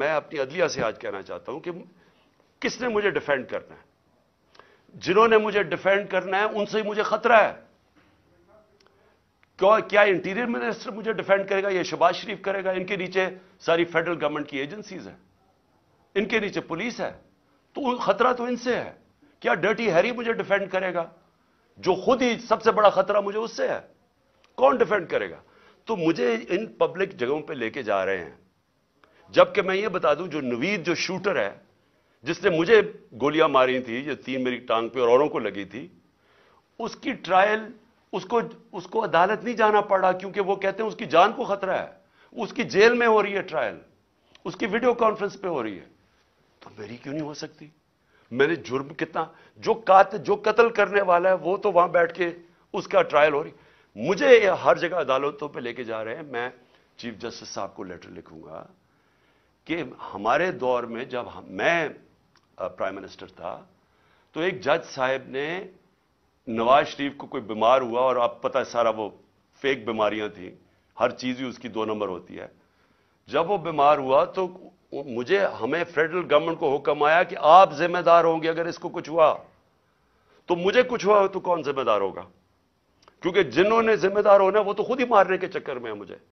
मैं अपनी अदलिया से आज कहना चाहता हूं कि किसने मुझे डिफेंड करना है जिन्होंने मुझे डिफेंड करना है उनसे ही मुझे खतरा है क्यों क्या इंटीरियर मिनिस्टर मुझे डिफेंड करेगा या शबाज शरीफ करेगा इनके नीचे सारी फेडरल गवर्नमेंट की एजेंसीज हैं इनके नीचे पुलिस है तो खतरा तो इनसे है क्या डर्टी हैरी मुझे डिफेंड करेगा जो खुद ही सबसे बड़ा खतरा मुझे उससे है कौन डिफेंड करेगा तो मुझे इन पब्लिक जगहों पे लेके जा रहे हैं जबकि मैं यह बता दूं जो नवीद जो शूटर है जिसने मुझे गोलियां मारी थी जो तीन मेरी टांग पे और औरों को लगी थी उसकी ट्रायल उसको उसको अदालत नहीं जाना पड़ा क्योंकि वो कहते हैं उसकी जान को खतरा है उसकी जेल में हो रही है ट्रायल उसकी वीडियो कॉन्फ्रेंस पे हो रही है तो मेरी क्यों नहीं हो सकती मैंने जुर्म कितना जो कात जो कत्ल करने वाला है वो तो वहां बैठ के उसका ट्रायल हो रही मुझे हर जगह अदालतों पर लेके जा रहे हैं मैं चीफ जस्टिस साहब को लेटर लिखूंगा कि हमारे दौर में जब मैं प्राइम मिनिस्टर था तो एक जज साहब ने नवाज शरीफ को कोई बीमार हुआ और आप पता है सारा वो फेक बीमारियां थी हर चीज़ ही उसकी दो नंबर होती है जब वो बीमार हुआ तो मुझे हमें फेडरल गवर्नमेंट को हुक्म आया कि आप जिम्मेदार होंगे अगर इसको कुछ हुआ तो मुझे कुछ हुआ तो कौन जिम्मेदार होगा क्योंकि जिन्होंने जिम्मेदार होना वो तो खुद ही मारने के चक्कर में है मुझे